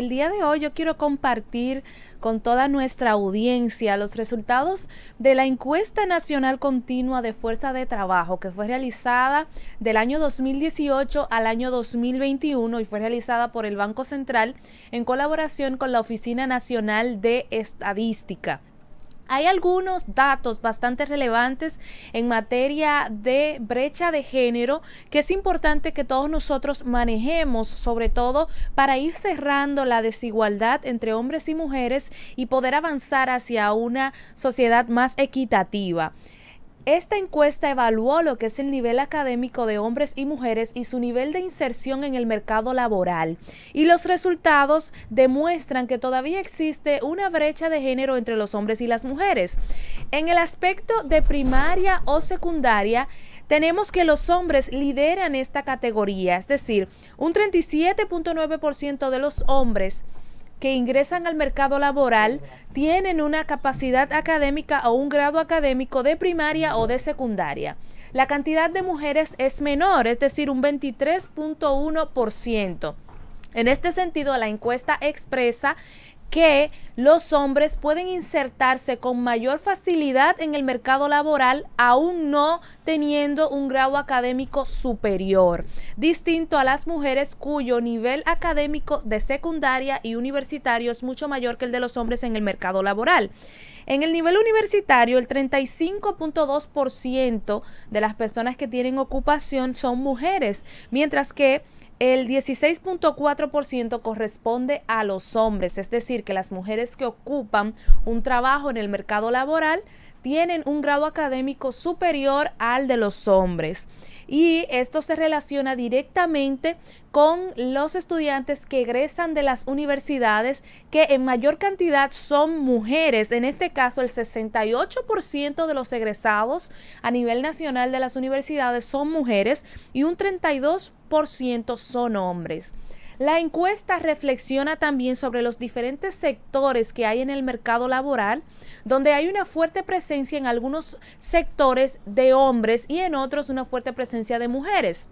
el día de hoy yo quiero compartir con toda nuestra audiencia los resultados de la encuesta nacional continua de fuerza de trabajo que fue realizada del año 2018 al año 2021 y fue realizada por el Banco Central en colaboración con la Oficina Nacional de Estadística. Hay algunos datos bastante relevantes en materia de brecha de género que es importante que todos nosotros manejemos, sobre todo para ir cerrando la desigualdad entre hombres y mujeres y poder avanzar hacia una sociedad más equitativa. Esta encuesta evaluó lo que es el nivel académico de hombres y mujeres y su nivel de inserción en el mercado laboral. Y los resultados demuestran que todavía existe una brecha de género entre los hombres y las mujeres. En el aspecto de primaria o secundaria, tenemos que los hombres lideran esta categoría, es decir, un 37.9% de los hombres que ingresan al mercado laboral tienen una capacidad académica o un grado académico de primaria o de secundaria. La cantidad de mujeres es menor, es decir, un 23.1%. En este sentido, la encuesta expresa que los hombres pueden insertarse con mayor facilidad en el mercado laboral aún no teniendo un grado académico superior, distinto a las mujeres cuyo nivel académico de secundaria y universitario es mucho mayor que el de los hombres en el mercado laboral. En el nivel universitario, el 35.2% de las personas que tienen ocupación son mujeres, mientras que el 16.4% corresponde a los hombres, es decir, que las mujeres que ocupan un trabajo en el mercado laboral tienen un grado académico superior al de los hombres. Y esto se relaciona directamente con los estudiantes que egresan de las universidades, que en mayor cantidad son mujeres. En este caso, el 68% de los egresados a nivel nacional de las universidades son mujeres y un 32% son hombres. La encuesta reflexiona también sobre los diferentes sectores que hay en el mercado laboral, donde hay una fuerte presencia en algunos sectores de hombres y en otros una fuerte presencia de mujeres.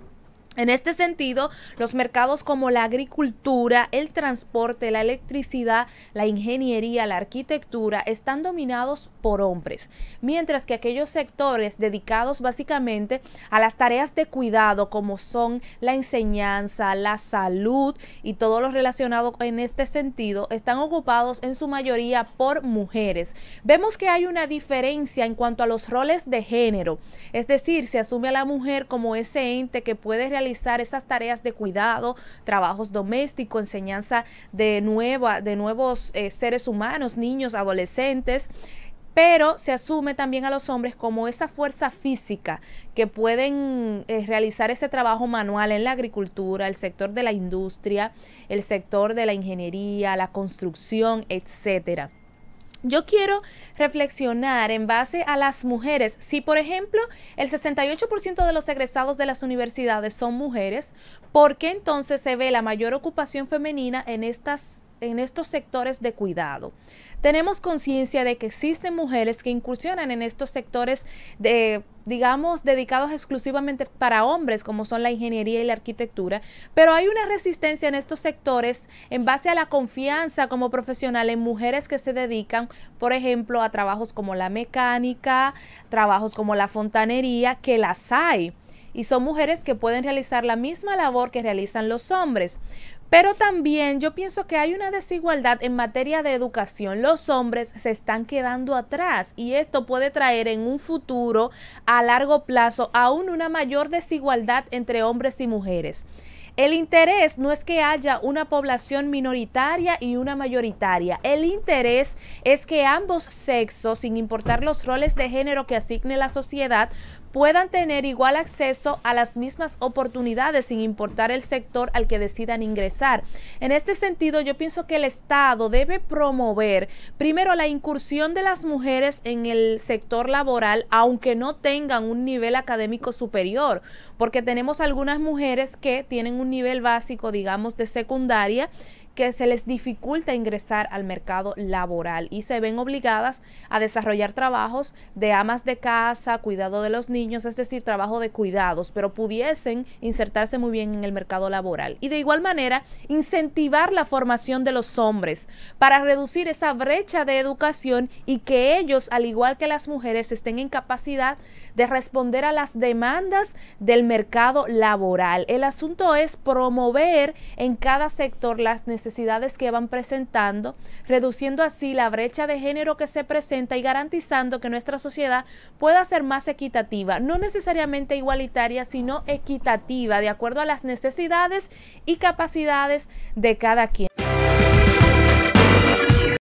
En este sentido, los mercados como la agricultura, el transporte, la electricidad, la ingeniería, la arquitectura están dominados por hombres, mientras que aquellos sectores dedicados básicamente a las tareas de cuidado como son la enseñanza, la salud y todo lo relacionado en este sentido están ocupados en su mayoría por mujeres. Vemos que hay una diferencia en cuanto a los roles de género, es decir, se asume a la mujer como ese ente que puede realizar esas tareas de cuidado, trabajos domésticos, enseñanza de, de nuevos eh, seres humanos, niños, adolescentes pero se asume también a los hombres como esa fuerza física que pueden eh, realizar ese trabajo manual en la agricultura, el sector de la industria, el sector de la ingeniería, la construcción, etcétera. Yo quiero reflexionar en base a las mujeres. Si, por ejemplo, el 68% de los egresados de las universidades son mujeres, ¿por qué entonces se ve la mayor ocupación femenina en estas en estos sectores de cuidado. Tenemos conciencia de que existen mujeres que incursionan en estos sectores de digamos, dedicados exclusivamente para hombres, como son la ingeniería y la arquitectura, pero hay una resistencia en estos sectores en base a la confianza como profesional en mujeres que se dedican, por ejemplo, a trabajos como la mecánica, trabajos como la fontanería, que las hay. Y son mujeres que pueden realizar la misma labor que realizan los hombres. Pero también yo pienso que hay una desigualdad en materia de educación. Los hombres se están quedando atrás y esto puede traer en un futuro a largo plazo aún una mayor desigualdad entre hombres y mujeres. El interés no es que haya una población minoritaria y una mayoritaria. El interés es que ambos sexos, sin importar los roles de género que asigne la sociedad, puedan tener igual acceso a las mismas oportunidades sin importar el sector al que decidan ingresar. En este sentido, yo pienso que el Estado debe promover primero la incursión de las mujeres en el sector laboral, aunque no tengan un nivel académico superior, porque tenemos algunas mujeres que tienen un nivel básico, digamos, de secundaria, que se les dificulta ingresar al mercado laboral y se ven obligadas a desarrollar trabajos de amas de casa, cuidado de los niños, es decir, trabajo de cuidados, pero pudiesen insertarse muy bien en el mercado laboral. Y de igual manera, incentivar la formación de los hombres para reducir esa brecha de educación y que ellos, al igual que las mujeres, estén en capacidad de responder a las demandas del mercado laboral. El asunto es promover en cada sector las necesidades necesidades que van presentando, reduciendo así la brecha de género que se presenta y garantizando que nuestra sociedad pueda ser más equitativa, no necesariamente igualitaria, sino equitativa, de acuerdo a las necesidades y capacidades de cada quien.